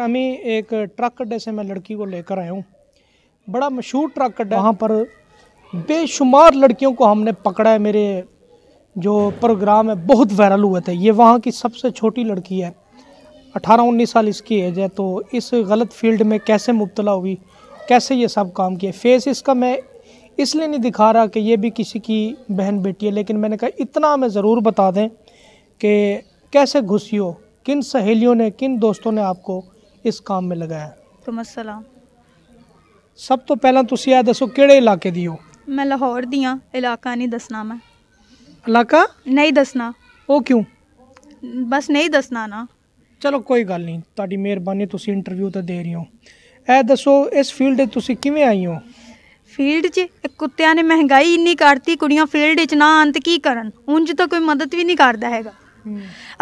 तरह एक ट्रक अड्डे से मैं लड़की को लेकर आया हूँ बड़ा मशहूर ट्रक अड्डा वहाँ पर बेशुमार लड़कियों को हमने पकड़ा है मेरे जो प्रोग्राम है बहुत वायरल हुए थे ये वहाँ की सबसे छोटी लड़की है अठारह उन्नीस साल इसकी एज है तो इस गलत फील्ड में कैसे मुबतला हुई कैसे ये सब काम किए फेस इसका मैं इसलिए नहीं दिखा रहा कि ये भी किसी की बहन बेटी है लेकिन मैंने कहा इतना हमें ज़रूर बता दें कि कैसे घुसी हो किन सहेलियों ने किन दोस्तों ने आपको ਇਸ ਕੰਮ ਮੇ ਲਗਾਇਆ ਤੁਮ ਅਸਲਾਮ ਸਭ ਤੋਂ ਪਹਿਲਾਂ ਤੁਸੀਂ ਇਹ ਦੱਸੋ ਕਿਹੜੇ ਇਲਾਕੇ ਦੀ ਹੋ ਮੈਂ ਲਾਹੌਰ ਦੀ ਆ ਇਲਾਕਾ ਨਹੀਂ ਦੱਸਣਾ ਮੈਂ ਇਲਾਕਾ ਨਹੀਂ ਦੱਸਣਾ ਉਹ ਕਿਉਂ ਬਸ ਨਹੀਂ ਦੱਸਣਾ ਨਾ ਚਲੋ ਕੋਈ ਗੱਲ ਨਹੀਂ ਤੁਹਾਡੀ ਮਿਹਰਬਾਨੀ ਤੁਸੀਂ ਇੰਟਰਵਿਊ ਤਾਂ ਦੇ ਰਹੀ ਹੋ ਇਹ ਦੱਸੋ ਇਸ ਫੀਲਡ 'ਚ ਤੁਸੀਂ ਕਿਵੇਂ ਆਈ ਹੋ ਫੀਲਡ 'ਚ ਕੁੱਤਿਆਂ ਨੇ ਮਹਿੰਗਾਈ ਇੰਨੀ ਕਰਤੀ ਕੁੜੀਆਂ ਫੀਲਡ 'ਚ ਨਾ ਅੰਤ ਕੀ ਕਰਨ ਉਂਝ ਤਾਂ ਕੋਈ ਮਦਦ ਵੀ ਨਹੀਂ ਕਰਦਾ ਹੈਗਾ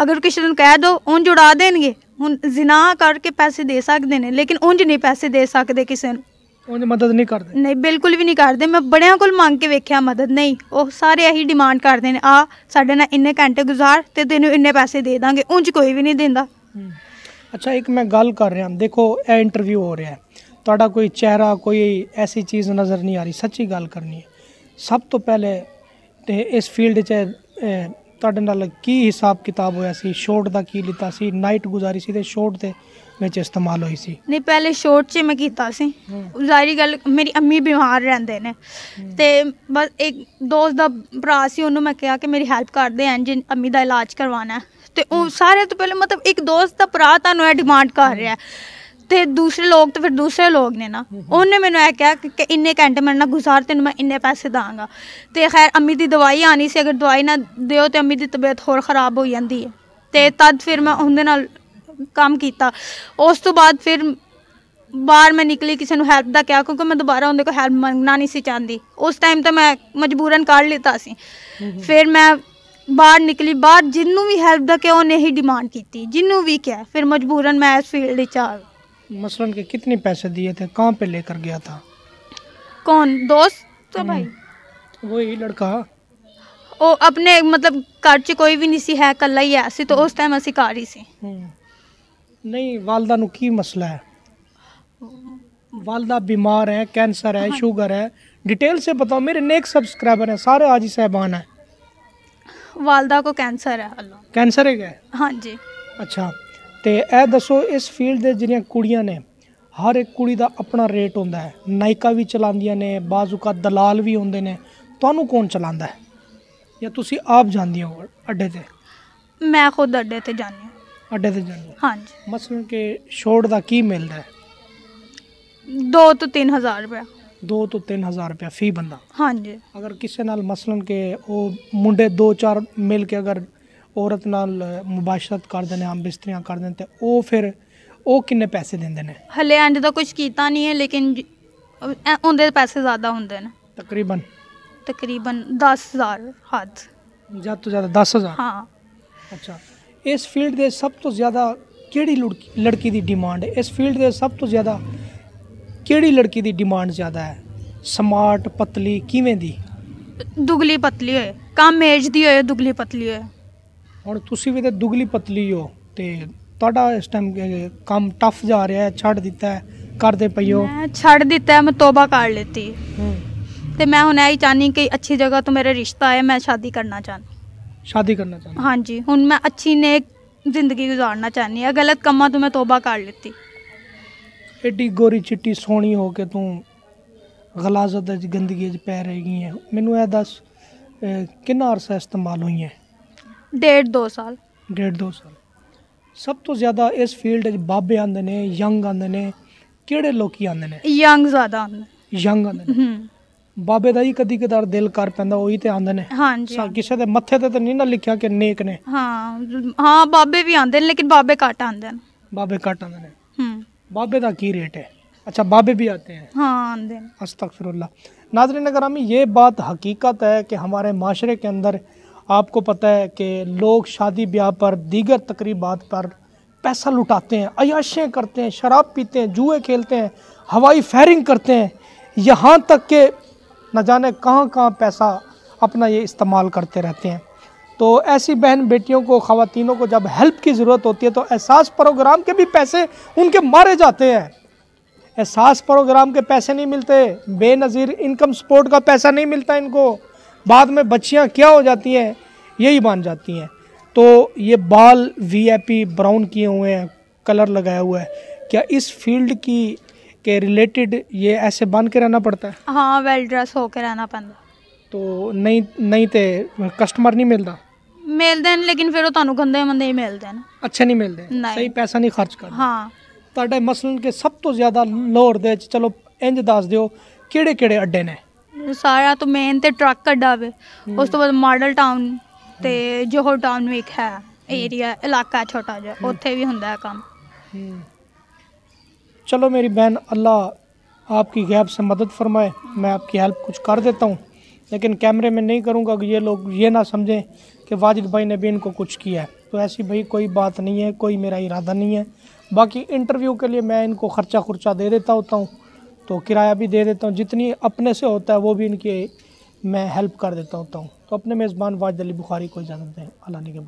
ਅਗਰ ਕਿਸੇ ਨੂੰ ਕਹਿ ਦੋ ਉਂਝ ਉਡਾ ਦੇਣਗੇ ਹੁਣ ਜ਼ਿਨਾ ਕਰਕੇ ਪੈਸੇ ਦੇ ਸਕਦੇ ਨੇ ਲੇਕਿਨ ਉਂਝ ਨਹੀਂ ਪੈਸੇ ਦੇ ਸਕਦੇ ਕਿਸੇ ਨੂੰ ਉਂਝ ਮਦਦ ਨਹੀਂ ਕਰਦੇ ਨਹੀਂ ਬਿਲਕੁਲ ਵੀ ਨਹੀਂ ਕਰਦੇ ਮੈਂ ਬੜਿਆਂ ਕੋਲ ਮੰਗ ਕੇ ਵੇਖਿਆ ਮਦਦ ਨਹੀਂ ਉਹ ਸਾਰੇ ਇਹੀ ਡਿਮਾਂਡ ਕਰਦੇ ਨੇ ਆ ਸਾਡੇ ਨਾਲ ਇੰਨੇ ਘੰਟੇ ਗੁਜ਼ਾਰ ਤੇ ਤੈਨੂੰ ਇੰਨੇ ਪੈਸੇ ਦੇ ਦਾਂਗੇ ਉਂਝ ਕੋਈ ਵੀ ਨਹੀਂ ਦਿੰਦਾ ਅੱਛਾ ਇੱਕ ਮੈਂ ਗੱਲ ਕਰ ਰਿਹਾ ਦੇਖੋ ਇਹ ਇੰਟਰਵਿਊ ਹੋ ਰਿਹਾ ਹੈ ਤੁਹਾਡਾ ਕੋਈ ਚਿਹਰਾ ਕੋਈ ਐਸੀ ਚੀਜ਼ ਨਜ਼ਰ ਨਹੀਂ ਆ ਰਹੀ ਸੱਚੀ ਗੱਲ ਕਰਨੀ ਹੈ ਸਭ ਤੋਂ ਪਹਿਲੇ ਤੇ ਇਸ ਫੀਲਡ 'ਚ ਤੁਹਾਡੇ ਨਾਲ ਕੀ ਹਿਸਾਬ ਕਿਤਾਬ ਹੋਇਆ ਸੀ ਸ਼ੋਰਟ ਦਾ ਕੀ ਲਿਤਾ ਸੀ ਨਾਈਟ ਗੁਜ਼ਾਰੀ ਸੀ ਤੇ ਸ਼ੋਰਟ ਤੇ ਵਿੱਚ ਇਸਤੇਮਾਲ ਹੋਈ ਸੀ ਨਹੀਂ ਪਹਿਲੇ ਸ਼ੋਰਟ 'ਚ ਮੈਂ ਕੀਤਾ ਸੀ ਜ਼ਾਹਰੀ ਗੱਲ ਮੇਰੀ ਅੰਮੀ ਬਿਮਾਰ ਰਹਿੰਦੇ ਨੇ ਤੇ ਬਸ ਇੱਕ ਦੋਸਤ ਦਾ ਭਰਾ ਸੀ ਉਹਨੂੰ ਮੈਂ ਕਿਹਾ ਕਿ ਮੇਰੀ ਹੈਲਪ ਕਰ ਦੇ ਐਂ ਜਿੰਨ ਅੰਮੀ ਦਾ ਇਲਾਜ ਕਰਵਾਉਣਾ ਤੇ ਉਹ ਸਾਰੇ ਤੋਂ ਪਹਿਲੇ ਮਤਲਬ ਇੱਕ ਦੋਸਤ ਦਾ ਭਰਾ ਤੁਹਾਨੂੰ ਇਹ ਡਿਮਾਂਡ ਕਰ ਰਿਹਾ ਹੈ। ਤੇ ਦੂਸਰੇ ਲੋਕ ਤੇ ਫਿਰ ਦੂਸਰੇ ਲੋਕ ਨੇ ਨਾ ਉਹਨੇ ਮੈਨੂੰ ਇਹ ਕਿਹਾ ਕਿ ਇੰਨੇ ਘੰਟੇ ਮੈਂ ਨਾ ਗੁਜ਼ਾਰ ਤੈਨੂੰ ਮੈਂ ਇੰਨੇ ਪੈਸੇ ਦਾਂਗਾ ਤੇ ਖੈਰ ਅੰਮੀ ਦੀ ਦਵਾਈ ਆਣੀ ਸੀ ਅਗਰ ਦਵਾਈ ਨਾ ਦਿਓ ਤੇ ਅੰਮੀ ਦੀ ਤਬੀਅਤ ਹੋਰ ਖਰਾਬ ਹੋ ਜਾਂਦੀ ਹੈ ਤੇ ਤਦ ਫਿਰ ਮੈਂ ਉਹਦੇ ਨਾਲ ਕੰਮ ਕੀਤਾ ਉਸ ਤੋਂ ਬਾਅਦ ਫਿਰ ਬਾਹਰ ਮੈਂ ਨਿਕਲੀ ਕਿਸੇ ਨੂੰ ਹੈਲਪ ਦਾ ਕਿਹਾ ਕਿਉਂਕਿ ਮੈਂ ਦੁਬਾਰਾ ਉਹਦੇ ਕੋਲ ਹੈਲਪ ਮੰਗਣਾ ਨਹੀਂ ਸੀ ਚਾਹੁੰਦੀ ਉਸ ਟਾਈਮ ਤੇ ਮੈਂ ਮਜਬੂਰਨ ਕੱਢ ਲਿੱਤਾ ਸੀ ਫਿਰ ਮੈਂ ਬਾਹਰ ਨਿਕਲੀ ਬਾਹਰ ਜਿੰਨੂੰ ਵੀ ਹੈਲਪ ਦਾ ਕਿਹਾ ਉਹਨੇ ਹੀ ਡਿਮਾਂਡ ਕੀਤੀ ਜਿੰਨੂੰ ਵੀ ਕਿਹਾ ਫਿਰ ਮਜਬੂਰਨ ਮੈਂ ਇਸ ਫੀਲਡ ਵਿੱਚ ਆ मसलन के कितने पैसे दिए थे कहाँ पे लेकर गया था कौन दोस्त तो भाई वही ਲੜਕਾ ਉਹ ਆਪਣੇ ਮਤਲਬ ਘਰ 'ਚ ਕੋਈ ਵੀ ਨਹੀਂ ਸੀ ਹੈ ਇਕੱਲਾ ਹੀ ਹੈ ਸੀ ਤਾਂ ਉਸ ਟਾਈਮ ਅਸੀਂ ਘਰ ਹੀ ਸੀ ਹੂੰ। ਨਹੀਂ ਵਾਲਦਾ ਨੂੰ ਕੀ ਮਸਲਾ ਹੈ ਵਾਲਦਾ बीमार है कैंसर है शुगर है डिटेल से बताओ मेरे नेक सब्सक्राइबर हैं सारे आज ही साहबान हैं ਵਾਲਦਾ ਕੋ ਕੈਂਸਰ ਹੈ ਹਲੋ कैंसर है क्या है? ਹਾਂਜੀ अच्छा ਤੇ ਇਹ ਦੱਸੋ ਇਸ ਫੀਲਡ ਦੇ ਜਿਹੜੀਆਂ ਕੁੜੀਆਂ ਨੇ ਹਰ ਇੱਕ ਕੁੜੀ ਦਾ ਆਪਣਾ ਰੇਟ ਹੁੰਦਾ ਹੈ ਨਾਇਕਾ ਵੀ ਚਲਾਉਂਦੀਆਂ ਨੇ ਬਾਜ਼ੂਕਾ ਦਲਾਲ ਵੀ ਹੁੰਦੇ ਨੇ ਤੁਹਾਨੂੰ ਕੌਣ ਚਲਾਉਂਦਾ ਹੈ ਜਾਂ ਤੁਸੀਂ ਆਪ ਜਾਂਦੀਆਂ ਹੋ ਅੱਡੇ ਤੇ ਮੈਂ ਖੁਦ ਅੱਡੇ ਤੇ ਜਾਂਦੀ ਹਾਂ ਅੱਡੇ ਤੇ ਜਾਂਦੀ ਹਾਂਜੀ ਮਸਲਨ ਕਿ ਛੋੜ ਦਾ ਕੀ ਮਿਲਦਾ ਹੈ 2 ਤੋਂ 3000 ਰੁਪਏ 2 ਤੋਂ 3000 ਰੁਪਏ ਫੀ ਬੰਦਾ ਹਾਂਜੀ ਅਗਰ ਕਿਸੇ ਨਾਲ ਮਸਲਨ ਕਿ ਉਹ ਮੁੰਡੇ 2-4 ਮਿਲ ਕੇ ਅਗਰ ਔਰਤ ਨਾਲ ਮੁਬਾਸ਼ਰਤ ਕਰਦੇ ਨੇ ਆਮ ਬਿਸਤਰੀਆਂ ਕਰਦੇ ਨੇ ਤੇ ਉਹ ਫਿਰ ਉਹ ਕਿੰਨੇ ਪੈਸੇ ਦਿੰਦੇ ਨੇ ਹਲੇ ਅੰਜ ਦਾ ਕੁਝ ਕੀਤਾ ਨਹੀਂ ਹੈ ਲੇਕਿਨ ਉਹਦੇ ਪੈਸੇ ਜ਼ਿਆਦਾ ਹੁੰਦੇ ਨੇ ਤਕਰੀਬਨ ਤਕਰੀਬਨ 10000 ਹੱਦ ਜ਼ਿਆਦਾ ਤੋਂ ਜ਼ਿਆਦਾ 10000 ਹਾਂ ਅੱਛਾ ਇਸ ਫੀਲਡ ਦੇ ਸਭ ਤੋਂ ਜ਼ਿਆਦਾ ਕਿਹੜੀ ਲੜਕੀ ਦੀ ਡਿਮਾਂਡ ਹੈ ਇਸ ਫੀਲਡ ਦੇ ਸਭ ਤੋਂ ਜ਼ਿਆਦਾ ਕਿਹੜੀ ਲੜਕੀ ਦੀ ਡਿਮਾਂਡ ਜ਼ਿਆਦਾ ਹੈ ਸਮਾਰਟ ਪਤਲੀ ਕਿਵੇਂ ਦੀ ਦੁਗਲੀ ਪਤਲੀ ਹੋਏ ਕਮ ਏਜ ਦੀ ਹੋਏ ਦੁਗਲੀ ਪਤਲੀ ਹੋਏ ਹੁਣ ਤੁਸੀਂ ਵੀ ਤੇ ਦੁਗਲੀ ਪਤਲੀ ਹੋ ਤੇ ਤੁਹਾਡਾ ਇਸ ਟਾਈਮ ਕੰਮ ਟਫ ਜਾ ਰਿਹਾ ਹੈ ਛੱਡ ਦਿੱਤਾ ਹੈ ਕਰਦੇ ਪਈ ਹੋ ਮੈਂ ਛੱਡ ਦਿੱਤਾ ਹੈ ਮੈਂ ਤੋਬਾ ਕਰ ਲੇਤੀ ਤੇ ਮੈਂ ਹੁਣ ਇਹ ਚਾਹਨੀ ਕਿ ਅੱਛੀ ਜਗ੍ਹਾ ਤੋਂ ਮੇਰਾ ਰਿਸ਼ਤਾ ਹੈ ਮੈਂ ਸ਼ਾਦੀ ਕਰਨਾ ਚਾਹਨੀ ਸ਼ਾਦੀ ਕਰਨਾ ਚਾਹੁੰਦਾ ਹਾਂਜੀ ਹੁਣ ਮੈਂ ਅੱਛੀ ਨੇਕ ਜ਼ਿੰਦਗੀ ਗੁਜ਼ਾਰਨਾ ਚਾਹਨੀ ਆ ਗਲਤ ਕੰਮਾਂ ਤੋਂ ਮੈਂ ਤੋਬਾ ਕਰ ਲੇਤੀ ਐਡੀ ਗੋਰੀ ਚਿੱਟੀ ਸੋਹਣੀ ਹੋ ਕੇ ਤੂੰ ਗਲਾਜ਼ਤ ਦੀ ਗੰਦਗੀ 'ਚ ਪੈ ਰਹੀ ਹੈ ਮੈਨੂੰ ਇਹ ਦੱਸ ਕਿੰਨਾ ਅਰਸਾ ਇਸਤੇਮਾਲ ਹੋਈ ਹੈ ਡੇਢ 2 ਸਾਲ ਡੇਢ 2 ਸਾਲ ਸਭ ਤੋਂ ਜ਼ਿਆਦਾ ਇਸ ਫੀਲਡ 'ਚ ਬਾਬੇ ਆਂਦੇ ਨੇ ਯੰਗ ਆਂਦੇ ਨੇ ਕਿਹੜੇ ਲੋਕੀ ਆਂਦੇ ਨੇ ਯੰਗ ਜ਼ਿਆਦਾ ਆਂਦੇ ਨੇ ਯੰਗ ਆਂਦੇ ਨੇ ਬਾਬੇ ਦਾ ਹੀ ਕਦੀ ਕਦਾਰ ਦਿਲ ਕਰ ਪੈਂਦਾ ਉਹੀ ਤੇ ਆਂਦੇ ਨੇ ਹਾਂਜੀ ਕਿਸੇ ਦੇ ਮੱਥੇ ਤੇ ਤਾਂ ਨਹੀਂ ਨਾ ਲਿਖਿਆ ਕਿ ਨੇਕ ਨੇ ਹਾਂ ਹਾਂ ਬਾਬੇ ਵੀ ਆਂਦੇ ਨੇ ਲੇਕਿਨ ਬਾਬੇ ਘੱਟ ਆਂਦੇ ਨੇ ਬਾਬੇ ਘੱਟ ਆਂਦੇ ਨੇ ਹੂੰ ਬਾਬੇ ਦਾ ਕੀ ਰੇਟ ਹੈ अच्छा बाबे भी आते हैं ਹਾਂ ਆਂਦੇ हैं अस्तफरल्ला नाजरन करामी ये बात हकीकत है कि हमारे माशरे के अंदर आपको पता है कि लोग शादी ब्याह पर दीगर तकरीबात पर पैसा लुटाते हैं अयाशें करते हैं शराब पीते हैं जुए खेलते हैं हवाई फायरिंग करते हैं यहाँ तक के न जाने कहाँ कहाँ पैसा अपना ये इस्तेमाल करते रहते हैं तो ऐसी बहन बेटियों को ख़वातीनों को जब हेल्प की ज़रूरत होती है तो एहसास प्रोग्राम के भी पैसे उनके मारे जाते हैं एहसास प्रोग्राम के पैसे नहीं मिलते बेनज़ीर इनकम सपोर्ट का पैसा नहीं मिलता इनको बाद में बच्चियाँ क्या हो जाती हैं यही बन जाती हैं तो ये बाल वीआईपी ब्राउन किए हुए हैं कलर लगाया हुआ है क्या इस फील्ड की के रिलेटेड ये ऐसे बन के रहना पड़ता है हाँ वेल ड्रेस होके रहना पड़ता तो नहीं नहीं तो कस्टमर नहीं मिलता मिलते हैं लेकिन फिर ਉਹ ਤੁਹਾਨੂੰ ਗੰਦੇ ਮੰਦੇ मिलते ਮਿਲਦੇ नहीं ਅੱਛਾ ਨਹੀਂ ਮਿਲਦੇ ਨਹੀਂ। ਸਹੀ ਪੈਸਾ ਨਹੀਂ ਖਰਚ ਕਰਦੇ ਹਾਂ ਤੁਹਾਡੇ ਮਸਲਨ ਕੇ ਸਭ ਤੋਂ ਜ਼ਿਆਦਾ ਲਾਹੌਰ ਦੇ ਵਿੱਚ ਚਲੋ ਇੰਜ सारा तो मेन तो ट्रक अड्डा वे उस ਤੋਂ ਬਾਅਦ ਮਾਡਲ ਟਾਊਨ ਤੇ ਜੋਹਰ ਟਾਊਨ ਵੀ ਇੱਕ ਹੈ ਏਰੀਆ ਇਲਾਕਾ ਛੋਟਾ ਜਿਹਾ ਉੱਥੇ ਵੀ ਹੁੰਦਾ चलो मेरी बहन अल्लाह आपकी गैप से मदद फरमाए मैं आपकी हेल्प कुछ कर देता हूँ लेकिन कैमरे में नहीं करूँगा कि ये लोग ये ना समझें कि वाजिद भाई ने भी इनको कुछ किया है तो ऐसी भाई कोई बात नहीं है कोई मेरा इरादा नहीं है बाकी इंटरव्यू के लिए मैं इनको ख़र्चा खुर्चा दे देता होता हूँ तो किराया भी दे देता हूँ जितनी अपने से होता है वो भी इनके मैं हेल्प कर देता होता हूँ तो अपने मेज़बान वाजद अली बुखारी को इजाज़त दें अलाने के बाद